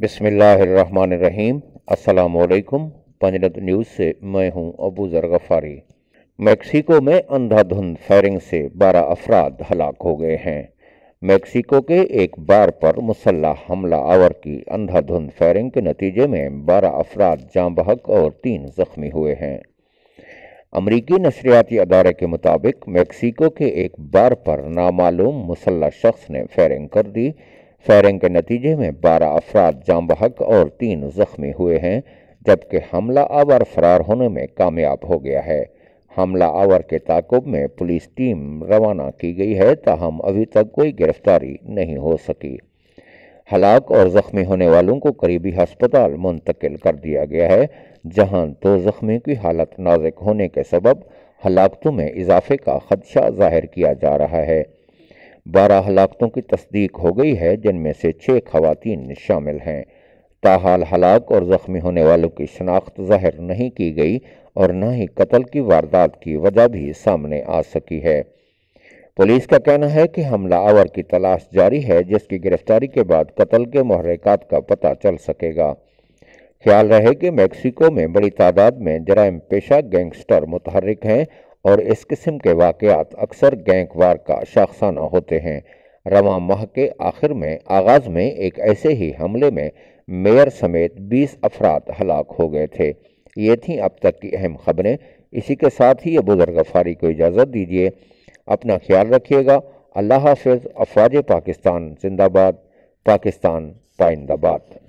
बिसमीम् असलकुम पंजनत न्यूज़ से मैं हूं अबू ज़र गफ़ारी मैक्सिको में अंधाधुंध फायरिंग से 12 अफराद हलाक हो गए हैं मैक्सिको के एक बार पर मुसल्ह हमला आवर की अंधाधुंध फायरिंग के नतीजे में 12 अफराद जाँ बहक और तीन ज़ख्मी हुए हैं अमरीकी नशरियाती अदारे के मुताबिक मैक्सिको के एक बार पर नामालूम मुसल्ह शख्स ने फायरिंग कर दी फायरिंग के नतीजे में बारह अफराद जाम बहक और तीन जख्मी हुए हैं जबकि हमला आवर फरार होने में कामयाब हो गया है हमला आवर के ताकुब में पुलिस टीम रवाना की गई है ताहम अभी तक कोई गिरफ्तारी नहीं हो सकी हलाक और ज़ख्मी होने वालों को करीबी हस्पताल मुंतकिल कर दिया गया है जहां दो ज़ख्मियों की हालत नाजुक होने के सबब हलाकतों में इजाफे का खदशा जाहिर किया जा रहा है बारह हलाकतों की तस्दीक हो गई है जिनमें से छः खवतिन शामिल हैं ताहाल हलाक और ज़ख्मी होने वालों की शनाख्त जाहिर नहीं की गई और न ही कत्ल की वारदात की वजह भी सामने आ सकी है पुलिस का कहना है कि हमला आवर की तलाश जारी है जिसकी गिरफ्तारी के बाद कत्ल के महरिकात का पता चल सकेगा ख्याल रहे कि मैक्सिको में बड़ी तादाद में जराम पेशा गैंगस्टर मुतहरक हैं और इस किस्म के वाक़ात अक्सर वार का शाखसाना होते हैं रवा माह के आखिर में आगाज़ में एक ऐसे ही हमले में मेयर समेत 20 अफराद हलाक हो गए थे ये थी अब तक की अहम खबरें इसी के साथ ही ये बुज़ुर्ग गफारी को इजाज़त दीजिए अपना ख्याल रखिएगा अल्लाह हाफ अफवाज पाकिस्तान जिंदाबाद पाकिस्तान पाइंदाबाद